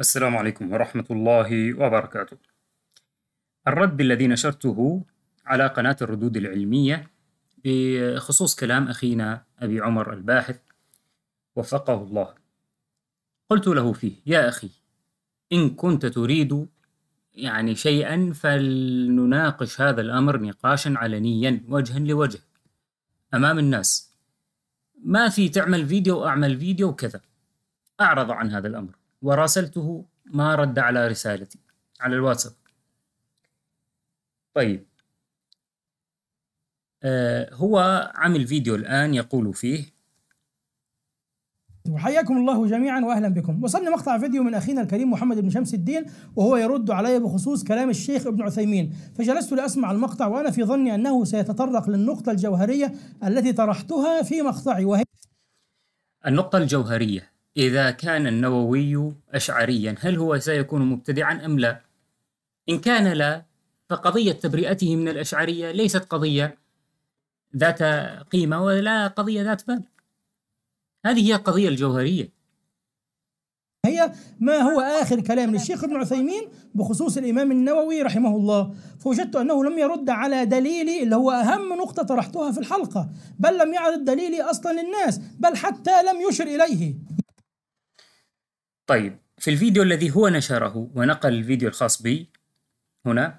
السلام عليكم ورحمة الله وبركاته. الرد الذي نشرته على قناة الردود العلمية بخصوص كلام أخينا أبي عمر الباحث وفقه الله. قلت له فيه: يا أخي إن كنت تريد يعني شيئا فلنناقش هذا الأمر نقاشا علنيا وجها لوجه أمام الناس. ما في تعمل فيديو أعمل فيديو كذا. أعرض عن هذا الأمر. وراسلته ما رد على رسالتي على الواتساب طيب آه هو عمل فيديو الآن يقول فيه وحياكم الله جميعا واهلا بكم وصلنا مقطع فيديو من اخينا الكريم محمد بن شمس الدين وهو يرد علي بخصوص كلام الشيخ ابن عثيمين فجلست لاسمع المقطع وانا في ظني انه سيتطرق للنقطه الجوهريه التي طرحتها في مقطعي وهي النقطه الجوهريه إذا كان النووي أشعريا هل هو سيكون مبتدعا أم لا؟ إن كان لا فقضية تبرئته من الأشعرية ليست قضية ذات قيمة ولا قضية ذات بال هذه هي القضية الجوهرية هي ما هو آخر كلام للشيخ ابن عثيمين بخصوص الإمام النووي رحمه الله فوجدت أنه لم يرد على دليلي اللي هو أهم نقطة طرحتها في الحلقة بل لم يعرض دليلي أصلا للناس بل حتى لم يشر إليه طيب في الفيديو الذي هو نشره ونقل الفيديو الخاص بي هنا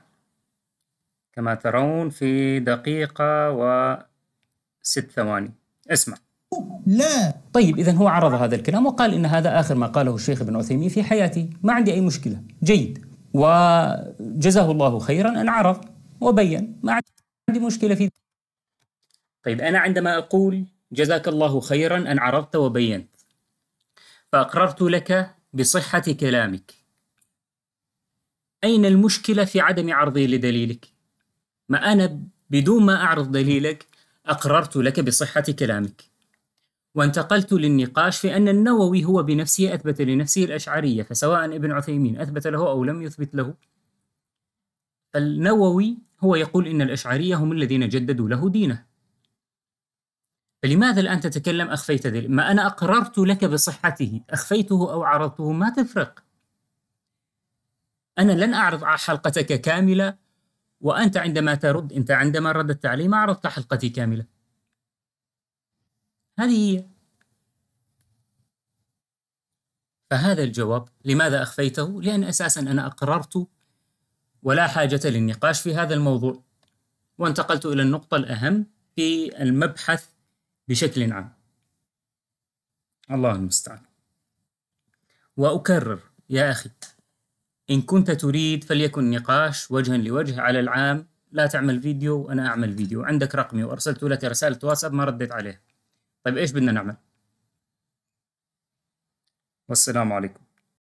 كما ترون في دقيقة وست ثواني اسمع لا طيب إذا هو عرض هذا الكلام وقال إن هذا آخر ما قاله الشيخ ابن عثيمين في حياتي ما عندي أي مشكلة جيد وجزاه الله خيرا أن عرض وبين ما عندي مشكلة في طيب أنا عندما أقول جزاك الله خيرا أن عرضت وبينت فأقررت لك بصحة كلامك أين المشكلة في عدم عرضي لدليلك؟ ما أنا بدون ما أعرض دليلك أقررت لك بصحة كلامك وانتقلت للنقاش في أن النووي هو بنفسه أثبت لنفسه الأشعرية فسواء ابن عثيمين أثبت له أو لم يثبت له النووي هو يقول إن الأشعرية هم الذين جددوا له دينه فلماذا الآن تتكلم أخفيت ذلك؟ ما أنا أقررت لك بصحته أخفيته أو عرضته ما تفرق أنا لن أعرض حلقتك كاملة وأنت عندما ترد أنت عندما رددت علي ما عرضت حلقتي كاملة هذه هي فهذا الجواب لماذا أخفيته؟ لأن أساسا أنا أقررت ولا حاجة للنقاش في هذا الموضوع وانتقلت إلى النقطة الأهم في المبحث بشكل عام الله المستعان وأكرر يا أخي إن كنت تريد فليكن نقاش وجها لوجه على العام لا تعمل فيديو وأنا أعمل فيديو عندك رقمي وأرسلت لك رسالة واتساب ما رديت عليها طيب إيش بدنا نعمل والسلام عليكم